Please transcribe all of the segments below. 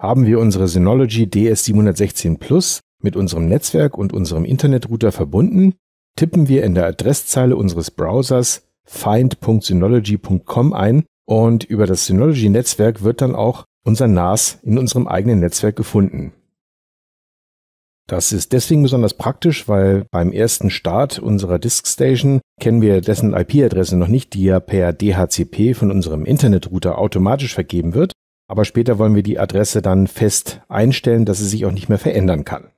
haben wir unsere Synology DS716 Plus mit unserem Netzwerk und unserem Internetrouter verbunden, tippen wir in der Adresszeile unseres Browsers find.synology.com ein und über das Synology-Netzwerk wird dann auch unser NAS in unserem eigenen Netzwerk gefunden. Das ist deswegen besonders praktisch, weil beim ersten Start unserer Diskstation kennen wir dessen IP-Adresse noch nicht, die ja per DHCP von unserem Internetrouter automatisch vergeben wird, aber später wollen wir die Adresse dann fest einstellen, dass sie sich auch nicht mehr verändern kann.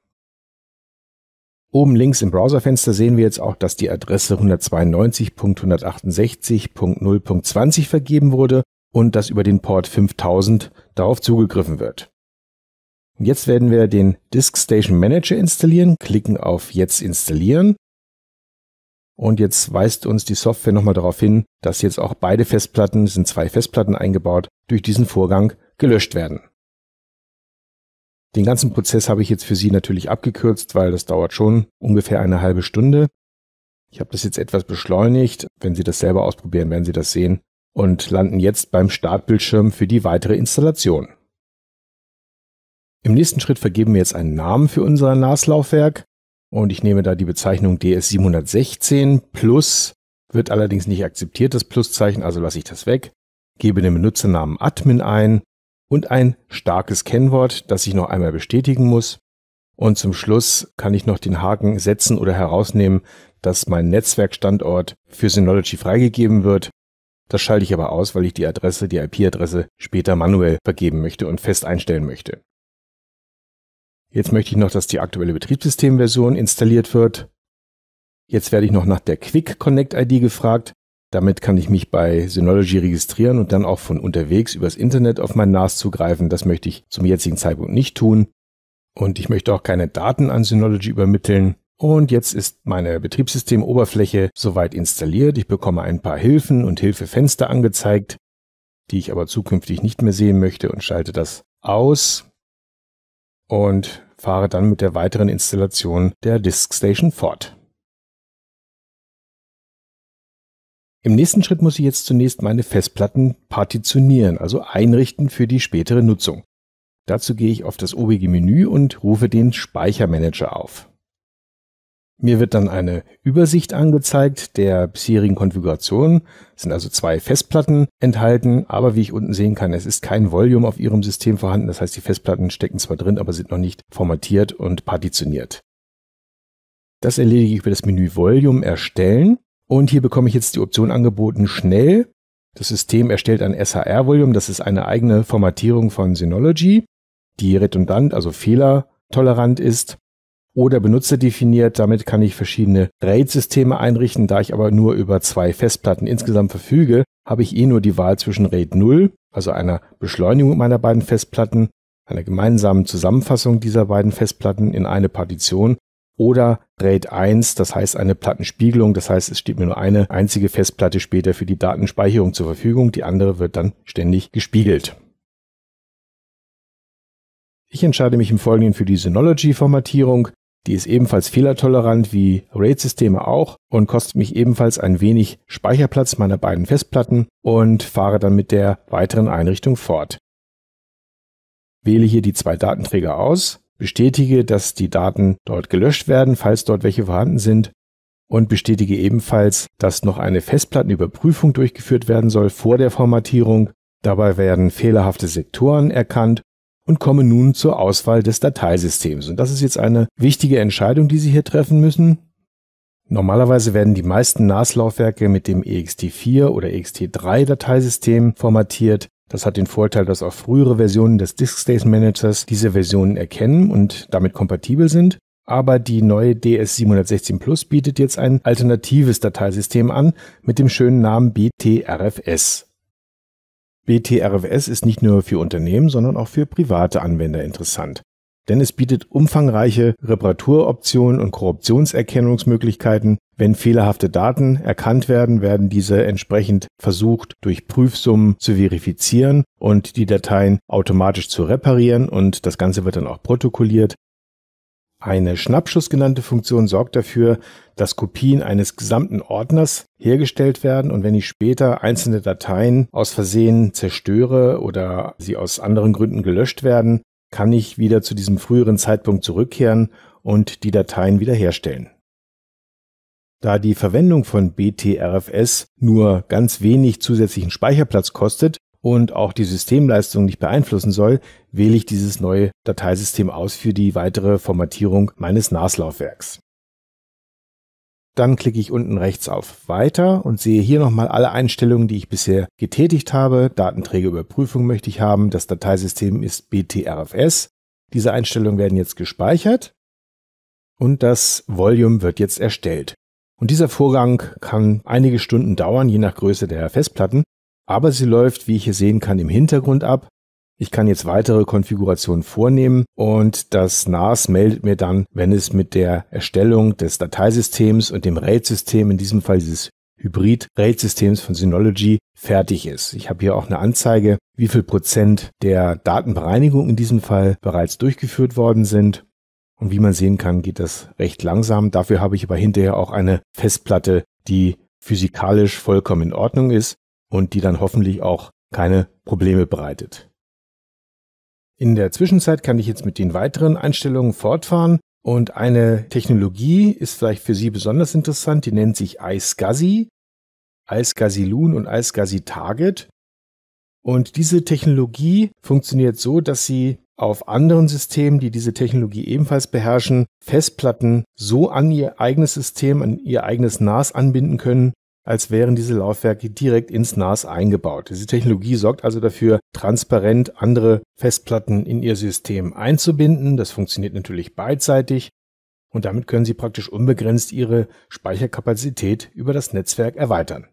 Oben links im Browserfenster sehen wir jetzt auch, dass die Adresse 192.168.0.20 vergeben wurde und dass über den Port 5000 darauf zugegriffen wird. Jetzt werden wir den Disk Station Manager installieren, klicken auf Jetzt installieren und jetzt weist uns die Software nochmal darauf hin, dass jetzt auch beide Festplatten, es sind zwei Festplatten eingebaut, durch diesen Vorgang gelöscht werden. Den ganzen Prozess habe ich jetzt für Sie natürlich abgekürzt, weil das dauert schon ungefähr eine halbe Stunde. Ich habe das jetzt etwas beschleunigt. Wenn Sie das selber ausprobieren, werden Sie das sehen und landen jetzt beim Startbildschirm für die weitere Installation. Im nächsten Schritt vergeben wir jetzt einen Namen für unser NAS-Laufwerk. Und ich nehme da die Bezeichnung DS716 plus, wird allerdings nicht akzeptiert, das Pluszeichen, also lasse ich das weg, gebe den Benutzernamen Admin ein und ein starkes Kennwort, das ich noch einmal bestätigen muss. Und zum Schluss kann ich noch den Haken setzen oder herausnehmen, dass mein Netzwerkstandort für Synology freigegeben wird. Das schalte ich aber aus, weil ich die Adresse, die IP-Adresse später manuell vergeben möchte und fest einstellen möchte. Jetzt möchte ich noch, dass die aktuelle Betriebssystemversion installiert wird. Jetzt werde ich noch nach der Quick Connect ID gefragt. Damit kann ich mich bei Synology registrieren und dann auch von unterwegs übers Internet auf mein NAS zugreifen. Das möchte ich zum jetzigen Zeitpunkt nicht tun. Und ich möchte auch keine Daten an Synology übermitteln. Und jetzt ist meine Betriebssystemoberfläche soweit installiert. Ich bekomme ein paar Hilfen und Hilfefenster angezeigt, die ich aber zukünftig nicht mehr sehen möchte und schalte das aus. Und fahre dann mit der weiteren Installation der Diskstation fort. Im nächsten Schritt muss ich jetzt zunächst meine Festplatten partitionieren, also einrichten für die spätere Nutzung. Dazu gehe ich auf das obige Menü und rufe den Speichermanager auf. Mir wird dann eine Übersicht angezeigt der bisherigen Konfiguration. Es sind also zwei Festplatten enthalten, aber wie ich unten sehen kann, es ist kein Volume auf Ihrem System vorhanden. Das heißt, die Festplatten stecken zwar drin, aber sind noch nicht formatiert und partitioniert. Das erledige ich über das Menü Volume erstellen. Und hier bekomme ich jetzt die Option angeboten, schnell. Das System erstellt ein SHR-Volume. Das ist eine eigene Formatierung von Synology, die redundant, also fehlertolerant ist oder benutzerdefiniert. Damit kann ich verschiedene RAID-Systeme einrichten. Da ich aber nur über zwei Festplatten insgesamt verfüge, habe ich eh nur die Wahl zwischen RAID 0, also einer Beschleunigung meiner beiden Festplatten, einer gemeinsamen Zusammenfassung dieser beiden Festplatten in eine Partition oder RAID 1, das heißt eine Plattenspiegelung, das heißt es steht mir nur eine einzige Festplatte später für die Datenspeicherung zur Verfügung, die andere wird dann ständig gespiegelt. Ich entscheide mich im Folgenden für die Synology-Formatierung. Die ist ebenfalls fehlertolerant wie RAID-Systeme auch und kostet mich ebenfalls ein wenig Speicherplatz meiner beiden Festplatten und fahre dann mit der weiteren Einrichtung fort. Wähle hier die zwei Datenträger aus, bestätige, dass die Daten dort gelöscht werden, falls dort welche vorhanden sind und bestätige ebenfalls, dass noch eine Festplattenüberprüfung durchgeführt werden soll vor der Formatierung. Dabei werden fehlerhafte Sektoren erkannt und komme nun zur Auswahl des Dateisystems. Und das ist jetzt eine wichtige Entscheidung, die Sie hier treffen müssen. Normalerweise werden die meisten NAS-Laufwerke mit dem EXT4 oder EXT3-Dateisystem formatiert. Das hat den Vorteil, dass auch frühere Versionen des Disk Space Managers diese Versionen erkennen und damit kompatibel sind. Aber die neue DS716 Plus bietet jetzt ein alternatives Dateisystem an mit dem schönen Namen BTRFS. BTRFS ist nicht nur für Unternehmen, sondern auch für private Anwender interessant. Denn es bietet umfangreiche Reparaturoptionen und Korruptionserkennungsmöglichkeiten. Wenn fehlerhafte Daten erkannt werden, werden diese entsprechend versucht, durch Prüfsummen zu verifizieren und die Dateien automatisch zu reparieren und das Ganze wird dann auch protokolliert. Eine Schnappschuss genannte Funktion sorgt dafür, dass Kopien eines gesamten Ordners hergestellt werden und wenn ich später einzelne Dateien aus Versehen zerstöre oder sie aus anderen Gründen gelöscht werden, kann ich wieder zu diesem früheren Zeitpunkt zurückkehren und die Dateien wiederherstellen. Da die Verwendung von BTRFS nur ganz wenig zusätzlichen Speicherplatz kostet, und auch die Systemleistung nicht beeinflussen soll, wähle ich dieses neue Dateisystem aus für die weitere Formatierung meines NAS-Laufwerks. Dann klicke ich unten rechts auf Weiter und sehe hier nochmal alle Einstellungen, die ich bisher getätigt habe. Datenträgerüberprüfung möchte ich haben. Das Dateisystem ist BTRFS. Diese Einstellungen werden jetzt gespeichert und das Volume wird jetzt erstellt. Und dieser Vorgang kann einige Stunden dauern, je nach Größe der Festplatten aber sie läuft, wie ich hier sehen kann, im Hintergrund ab. Ich kann jetzt weitere Konfigurationen vornehmen und das NAS meldet mir dann, wenn es mit der Erstellung des Dateisystems und dem RAID-System, in diesem Fall dieses Hybrid-RAID-Systems von Synology, fertig ist. Ich habe hier auch eine Anzeige, wie viel Prozent der Datenbereinigung in diesem Fall bereits durchgeführt worden sind. Und wie man sehen kann, geht das recht langsam. Dafür habe ich aber hinterher auch eine Festplatte, die physikalisch vollkommen in Ordnung ist und die dann hoffentlich auch keine Probleme bereitet. In der Zwischenzeit kann ich jetzt mit den weiteren Einstellungen fortfahren und eine Technologie ist vielleicht für Sie besonders interessant, die nennt sich iSCSI, iSCSI Loon und iSCSI Target. Und diese Technologie funktioniert so, dass sie auf anderen Systemen, die diese Technologie ebenfalls beherrschen, Festplatten so an ihr eigenes System, an ihr eigenes NAS anbinden können, als wären diese Laufwerke direkt ins NAS eingebaut. Diese Technologie sorgt also dafür, transparent andere Festplatten in ihr System einzubinden. Das funktioniert natürlich beidseitig und damit können Sie praktisch unbegrenzt Ihre Speicherkapazität über das Netzwerk erweitern.